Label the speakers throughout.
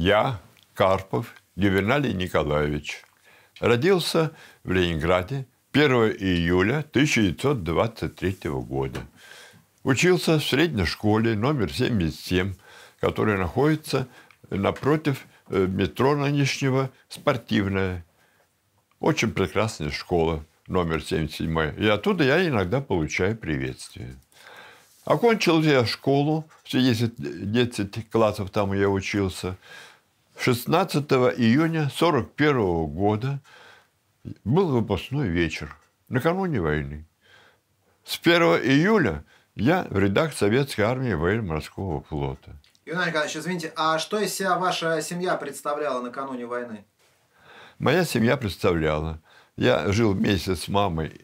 Speaker 1: Я, Карпов Геверналий Николаевич, родился в Ленинграде 1 июля 1923 года. Учился в средней школе номер 77, которая находится напротив э, метро нынешнего «Спортивная». Очень прекрасная школа номер 77. И оттуда я иногда получаю приветствие. Окончил я школу, все 10, 10 классов там я учился – 16 июня 1941 года был выпускной вечер, накануне войны. С 1 июля я в рядах Советской армии военно-морского флота. Юрий Николаевич, извините, а что из себя ваша семья представляла накануне войны? Моя семья представляла. Я жил месяц с мамой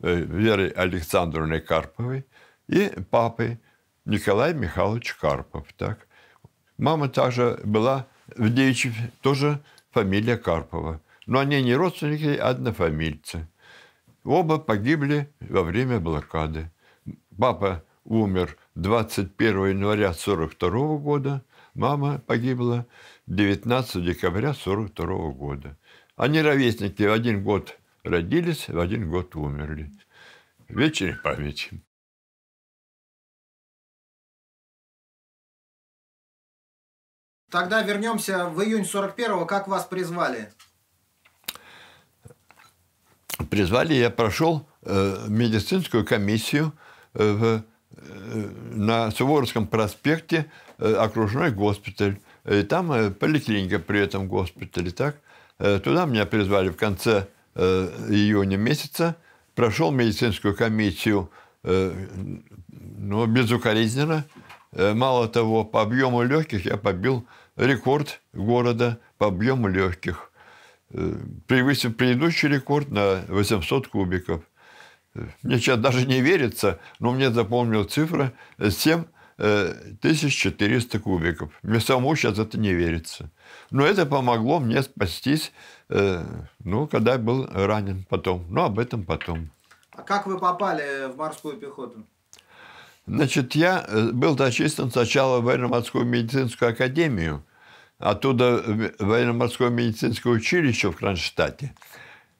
Speaker 1: э, Верой Александровной Карповой и папой Николаем Михайловичем Карпов. Так. Мама также была Авдеевичев тоже фамилия Карпова. Но они не родственники, а однофамильцы. Оба погибли во время блокады. Папа умер 21 января 1942 года, мама погибла 19 декабря 1942 года. Они ровесники в один год родились, в один год умерли. Вечер памяти. Тогда вернемся в июнь 41-го. Как вас призвали? Призвали, я прошел э, медицинскую комиссию э, в, э, на Суворовском проспекте э, окружной госпиталь. И там э, поликлиника при этом госпитале. Так? Э, туда меня призвали в конце э, июня месяца. Прошел медицинскую комиссию э, ну, безукоризненно. Э, мало того, по объему легких я побил рекорд города по объему легких. Э, Превысил предыдущий рекорд на 800 кубиков. Мне сейчас даже не верится, но мне запомнил цифра 7400 э, кубиков. Мне самому сейчас это не верится. Но это помогло мне спастись, э, ну, когда я был ранен потом. Но об этом потом. А как вы попали в морскую пехоту? Значит, я был зачислен сначала в военно-морскую медицинскую академию – оттуда военно-морское медицинское училище в Кронштадте.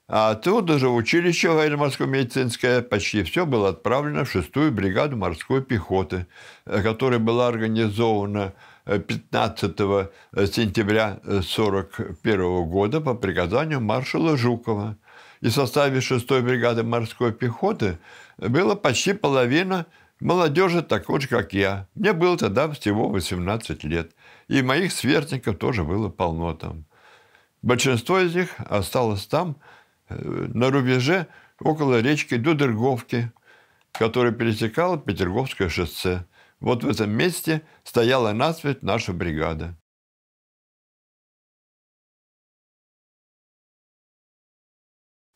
Speaker 1: А оттуда же в училище военно-морско-медицинское почти все было отправлено в шестую бригаду морской пехоты, э, которая была организована 15 э, э, сентября 1941 года по приказанию маршала Жукова. И в составе 6 бригады морской пехоты было почти половина молодежи такой же, как я. Мне было тогда всего 18 лет – и моих сверстников тоже было полно там. Большинство из них осталось там, э, на рубеже около речки Дудерговки, которая пересекала Петерговское шоссе. Вот в этом месте стояла насвет наша бригада.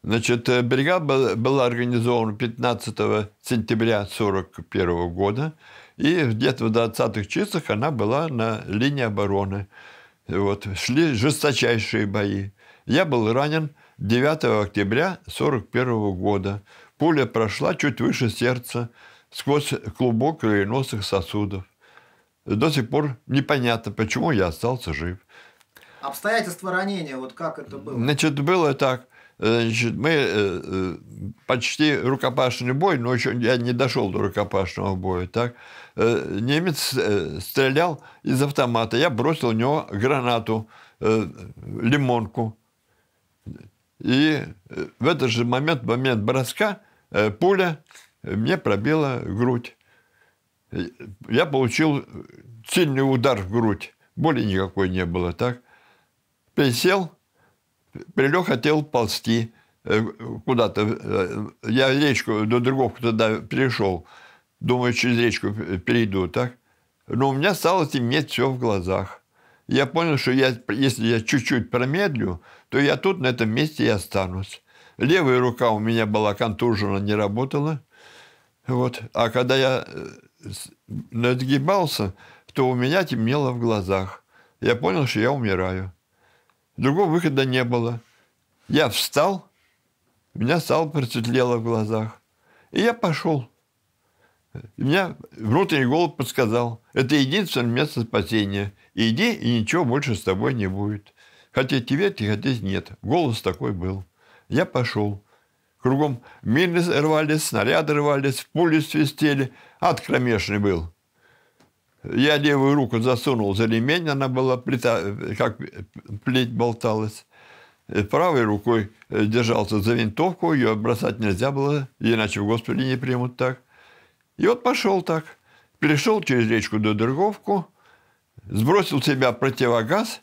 Speaker 1: Значит, э, бригада была организована 15 сентября 1941 года. И где-то в 20-х числах она была на линии обороны. Вот. Шли жесточайшие бои. Я был ранен 9 октября 1941 года. Пуля прошла чуть выше сердца, сквозь клубок кровеносных сосудов. До сих пор непонятно, почему я остался жив. Обстоятельства ранения, вот как это было? Значит, было так. Э, значит, мы э, э, почти рукопашный бой, но еще я не дошел до рукопашного боя, так? Немец стрелял из автомата, я бросил в него гранату, лимонку. И в этот же момент, в момент броска, пуля мне пробила грудь. Я получил сильный удар в грудь. Боли никакой не было, так? Присел, Прилег хотел ползти э, куда-то. Э, я речку до другого туда перешел. Думаю, через речку перейду, так? Но у меня стало темнеть все в глазах. Я понял, что я, если я чуть-чуть промедлю, то я тут на этом месте и останусь. Левая рука у меня была контужена, не работала. Вот. А когда я э, надгибался, то у меня темнело в глазах. Я понял, что я умираю. Другого выхода не было. Я встал, у меня стало просветлело в глазах. И я пошел. И меня внутренний голос подсказал, это единственное место спасения. Иди, и ничего больше с тобой не будет. Хотя Хотеть верьте, хотеть нет. Голос такой был. Я пошел. Кругом мины рвались, снаряды рвались, пули свистели. Ад кромешный был. Я левую руку засунул за ремень, она была плита, как плеть болталась. Э, правой рукой э, держался за винтовку, ее бросать нельзя было, иначе в госпитале не примут так. И вот пошел так. Перешел через речку до Дерговку, сбросил с себя противогаз,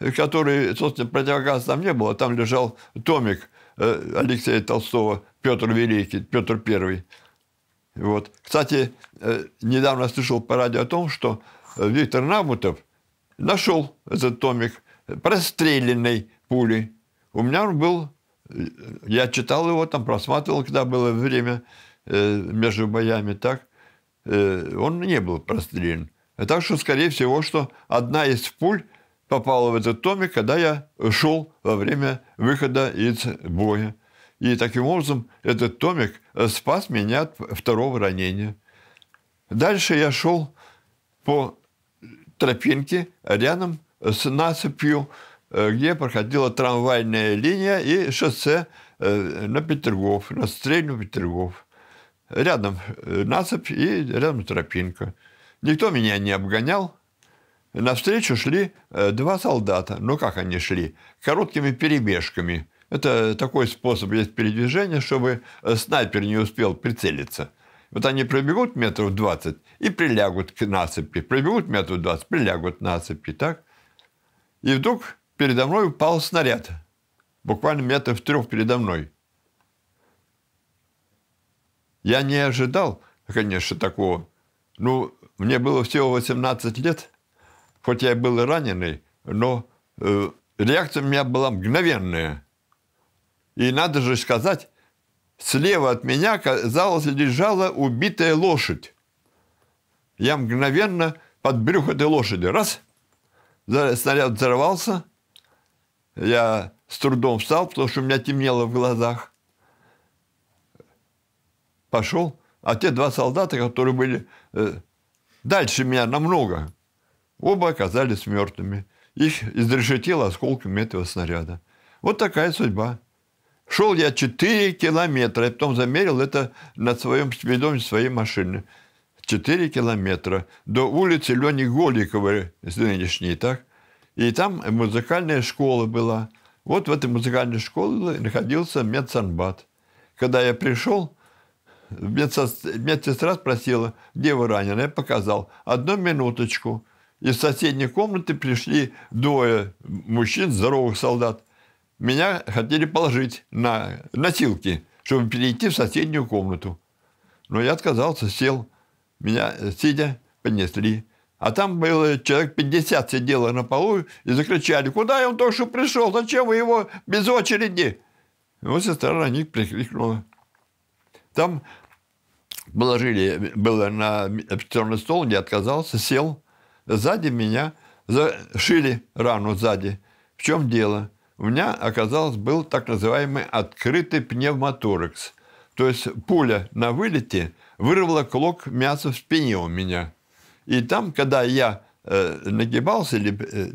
Speaker 1: э, который, собственно, противогаз там не было, там лежал томик Алексея Толстого, Петр Великий, Петр Первый – вот. Кстати, э, недавно слышал по радио о том, что э, Виктор Набутов нашел этот томик простреленной пули. У меня он был, э, я читал его, там просматривал, когда было время между боями, так, он не был прострелен. Так что, скорее всего, что одна из пуль попала в этот томик, когда я шел во время выхода из боя. И таким образом этот томик э, спас меня от второго ранения. Дальше я шел по тропинке рядом с насыпью, э, где проходила трамвайная линия и шоссе э, на Петергоф, на Стрельну Петергоф. Рядом насыпь и рядом тропинка. Никто меня не обгонял. Навстречу шли два солдата. Ну, как они шли? Короткими перебежками – это такой способ есть передвижения, чтобы э, снайпер не успел прицелиться. Вот они пробегут метров 20 и прилягут к насыпи. Пробегут метров 20, прилягут к насыпи, так? И вдруг передо мной упал снаряд. Буквально метров трех передо мной. Я не ожидал, конечно, такого. Ну, мне было всего 18 лет, хоть я и был раненый, но э, реакция у меня была мгновенная. И надо же сказать, слева от меня, казалось, лежала убитая лошадь. Я мгновенно под брюх этой лошади. Раз, снаряд взорвался. Я с трудом встал, потому что у меня темнело в глазах. Пошел, а те два солдата, которые были э, дальше меня намного, оба оказались мертвыми. Их изрешетило осколками этого снаряда. Вот такая судьба. Шел я 4 километра, и потом замерил это на своем спидометре своей машины. 4 километра до улицы Лени Голиковой нынешней, так? И там музыкальная школа была. Вот в этой музыкальной школе находился медсанбат. Когда я пришел, медсестра спросила, где вы ранены? Я показал. Одну минуточку. Из соседней комнаты пришли двое мужчин, здоровых солдат меня хотели положить на носилки, чтобы перейти в соседнюю комнату. Но я отказался, сел. Меня, э, сидя, понесли. А там было э, человек 50 сидело на полу и закричали, куда он только что пришел, зачем вы его без очереди? И вот сестра на них прикрикнула. Там положили, было на операционный стол, я отказался, сел. Сзади меня зашили рану сзади. В чем дело? У меня, оказалось, был так называемый открытый пневмоторакс, то есть пуля на вылете вырвала клок мяса в спине у меня. И там, когда я э, нагибался или, э,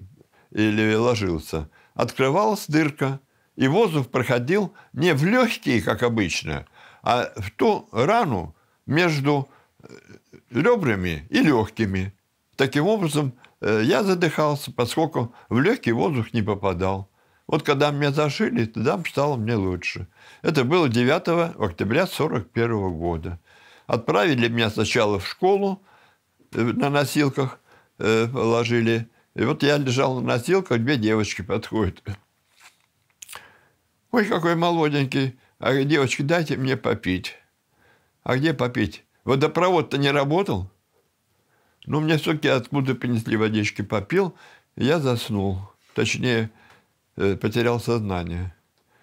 Speaker 1: или ложился, открывалась дырка, и воздух проходил не в легкие, как обычно, а в ту рану между э, ребрами и легкими. Таким образом, э, я задыхался, поскольку в легкий воздух не попадал. Вот когда меня зашили, тогда стало мне лучше. Это было 9 октября 1941 года. Отправили меня сначала в школу э, на носилках, э, положили. И вот я лежал на носилках, две девочки подходят. Ой, какой молоденький. А девочки, дайте мне попить. А где попить? Водопровод-то не работал. Ну, мне все-таки откуда принесли водички, попил, я заснул. Точнее, Э, потерял сознание.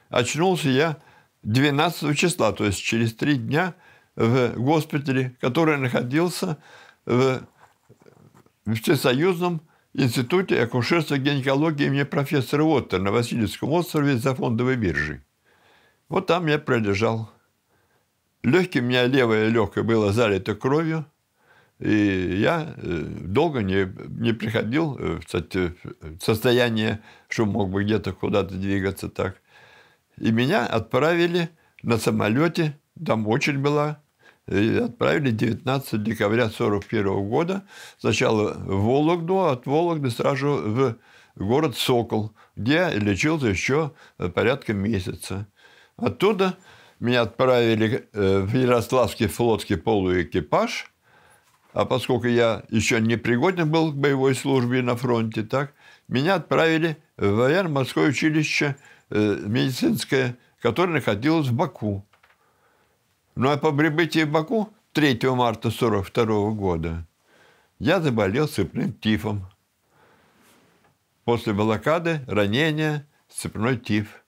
Speaker 1: Очнулся я 12 числа, то есть через три дня в госпитале, который находился в Всесоюзном институте акушерства гинекологии имени профессора Уоттера на Васильевском острове за фондовой биржей. Вот там я пролежал. Легкие у меня левое легкое было залито кровью – и я э, долго не, не приходил кстати, э, э, в состояние, что мог бы где-то куда-то двигаться так. И меня отправили на самолете, там очередь была, и отправили 19 декабря 1941 года сначала в Вологду, от Вологды сразу в город Сокол, где лечился еще порядка месяца. Оттуда меня отправили в Ярославский флотский полуэкипаж – а поскольку я еще не пригоден был к боевой службе на фронте, так, меня отправили в военно-морское училище э, медицинское, которое находилось в Баку. Ну а по прибытии в Баку 3 марта 1942 года я заболел цепным тифом. После блокады, ранения, цепной тиф.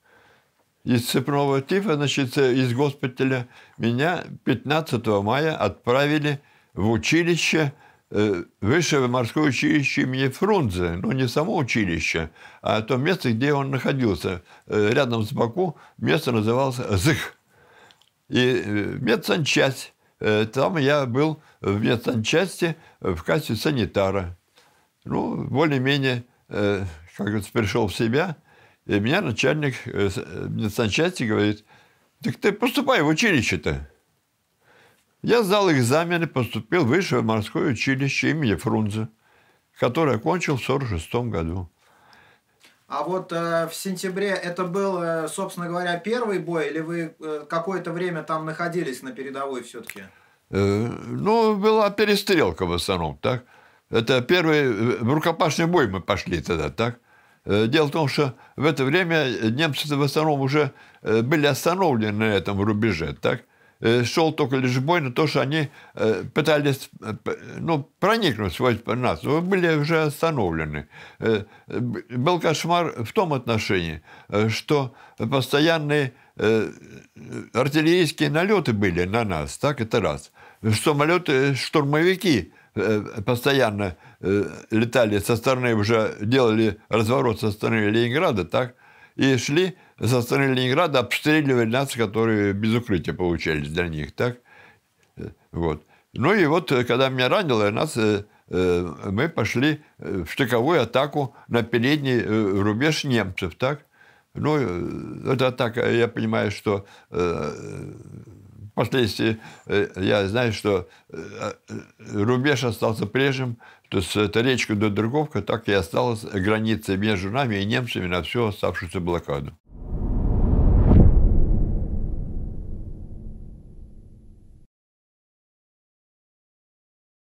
Speaker 1: Из цепного тифа, значит, э, из госпиталя меня 15 мая отправили в училище, э, высшее морское училище имени Фрунзе, ну, не само училище, а то место, где он находился. Э, рядом с Баку место называлось Зых. И э, медсанчасть. Там я был в медсанчасти в качестве санитара. Ну, более-менее, как говорится, пришел в себя. И меня начальник медсанчасти говорит, так ты поступай в училище-то. Я сдал экзамены, поступил в высшее морское училище имени Фрунзе, которое окончил в 1946 году. А вот э, в сентябре это был, э, собственно говоря, первый бой, или вы э, какое-то время там находились на передовой все-таки? Э, ну, была перестрелка в основном, так. Это первый э, в рукопашный бой мы пошли тогда, так. Э, дело в том, что в это время немцы в основном уже э, были остановлены на этом рубеже, так. Э, шел только лишь бой на то, что они э, пытались э, ну, проникнуть в нас. Вы были уже остановлены. Был кошмар в том отношении, что постоянные артиллерийские налеты были на нас, так это раз. Самолеты, штурмовики постоянно летали со стороны, уже делали разворот со стороны Ленинграда, так, и шли со стороны Ленинграда, обстреливали нас, которые без укрытия получались для них, так? Э, вот. Ну и вот, э, когда меня ранило, нас, э, мы пошли в штыковую атаку на передний рубеж немцев, так? Ну, это так, я понимаю, что впоследствии я знаю, что рубеж остался прежним, то есть эта речка до Додорговка так и осталась границей между нами и немцами на всю оставшуюся блокаду.